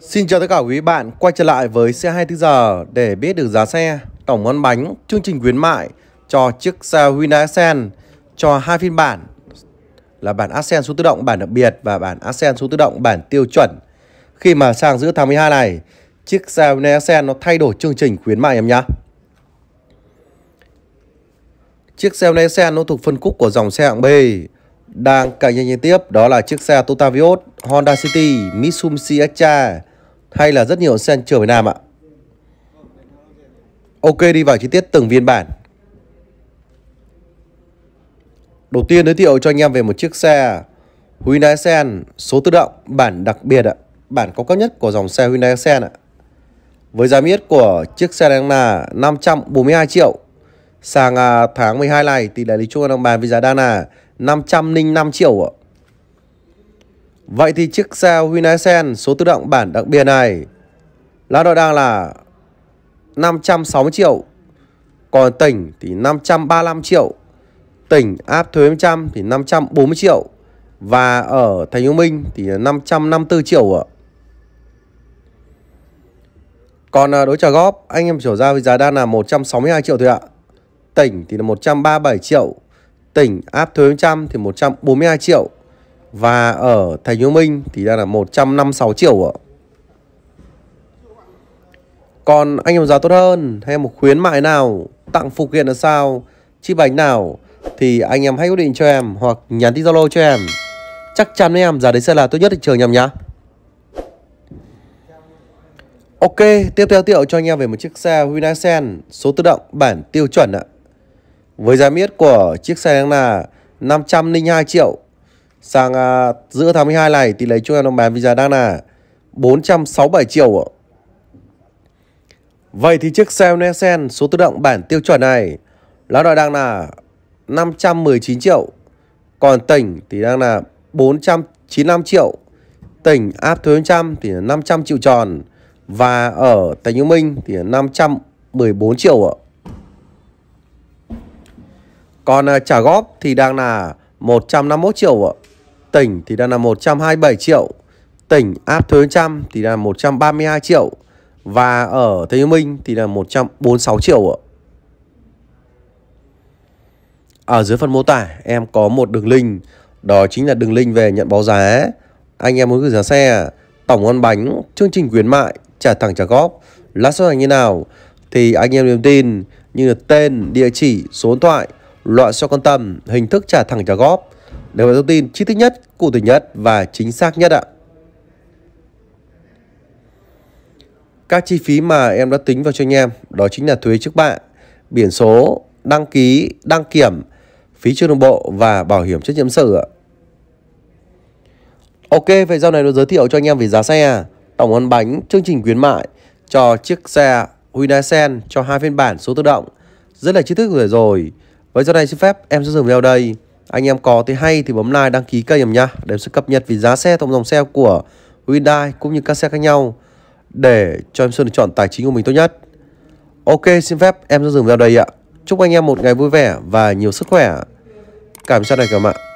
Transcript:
Xin chào tất cả quý bạn quay trở lại với xe 24 giờ để biết được giá xe, tổng ngân bánh, chương trình khuyến mại cho chiếc xe Hyundai Accent cho hai phiên bản là bản Accent số tự động bản đặc biệt và bản Accent số tự động bản tiêu chuẩn. Khi mà sang giữa tháng 12 này, chiếc xe Hyundai Accent nó thay đổi chương trình khuyến mại em nhé Chiếc xe Hyundai Accent nó thuộc phân khúc của dòng xe hạng B đang cạnh tranh tiếp đó là chiếc xe Toyota Vios, Honda City, Mitsubishi Extra hay là rất nhiều xe chở Việt Nam ạ. Ok đi vào chi tiết từng viên bản. Đầu tiên giới thiệu cho anh em về một chiếc xe Hyundai Accent số tự động bản đặc biệt ạ, bản cao cấp nhất của dòng xe Hyundai Accent ạ. Với giá miết của chiếc xe đang là 542 triệu Sang à, tháng 12 này thì đại lý Trung đang bàn với giá đang là 505 triệu ạ. Vậy thì chiếc xe Hyundai Hinaisen số tự động bản đặc biệt này là nó đang là 560 triệu. Còn tỉnh thì 535 triệu. Tỉnh áp thuế 100 thì 540 triệu. Và ở Thành phố Minh thì 554 triệu ạ. Còn à, đối trả góp anh em trở ra với giá đang là 162 triệu thôi ạ. Tỉnh thì là 137 triệu tỉnh áp thuế 100 thì 142 triệu và ở Thành phố Minh thì đang là 156 triệu ạ. Còn anh em giá tốt hơn hay một khuyến mại nào, tặng phụ kiện là sao, chi bánh nào thì anh em hãy quyết định cho em hoặc nhắn tin Zalo cho em. Chắc chắn với em giá đấy sẽ là tốt nhất thị trường nhầm nhá. Ok, tiếp theo tiệu cho anh em về một chiếc xe Hyundai số tự động bản tiêu chuẩn ạ. Với giá miết của chiếc xe à, đang là 502 triệu Sang giữa tháng 12 này thì lấy chung em đồng bán với giá đang là 467 triệu Vậy thì chiếc xe Nexen số tự động bản tiêu chuẩn này Lá đòi đang là 519 triệu Còn tỉnh thì đang là 495 triệu Tỉnh áp thuế 100 thì là 500 triệu tròn Và ở tỉnh Như Minh thì là 514 triệu ạ còn à, trả góp thì đang là 151 triệu ạ. Tỉnh thì đang là 127 triệu. Tỉnh áp thuế trăm thì là 132 triệu. Và ở Thế Hồ Minh thì là 146 triệu ạ. Ở dưới phần mô tả em có một đường link Đó chính là đường link về nhận báo giá Anh em muốn gửi giá xe Tổng ăn bánh, chương trình khuyến mại Trả thẳng trả góp lát suất hàng như nào Thì anh em niềm tin như là tên, địa chỉ, số điện thoại loại so con tầm, hình thức trả thẳng trả góp để thông tin chi tiết nhất, cụ thể nhất và chính xác nhất ạ. Các chi phí mà em đã tính vào cho anh em đó chính là thuế trước bạ, biển số, đăng ký, đăng kiểm, phí chưa đồng bộ và bảo hiểm trách nhiệm sự ạ. Ok, vậy sau này nó giới thiệu cho anh em về giá xe, tổng ăn bánh, chương trình khuyến mại cho chiếc xe Hyundai Sen cho hai phiên bản số tự động. Rất là chi tiết rồi rồi. Với giờ này xin phép em sẽ dừng video đây. Anh em có thì hay thì bấm like đăng ký kênh em nhá để sẽ cập nhật về giá xe tổng dòng xe của Hyundai cũng như các xe khác nhau để cho em Sơn được chọn tài chính của mình tốt nhất. Ok xin phép em sẽ dừng video đây ạ. Chúc anh em một ngày vui vẻ và nhiều sức khỏe. Cảm ơn này các bạn ạ.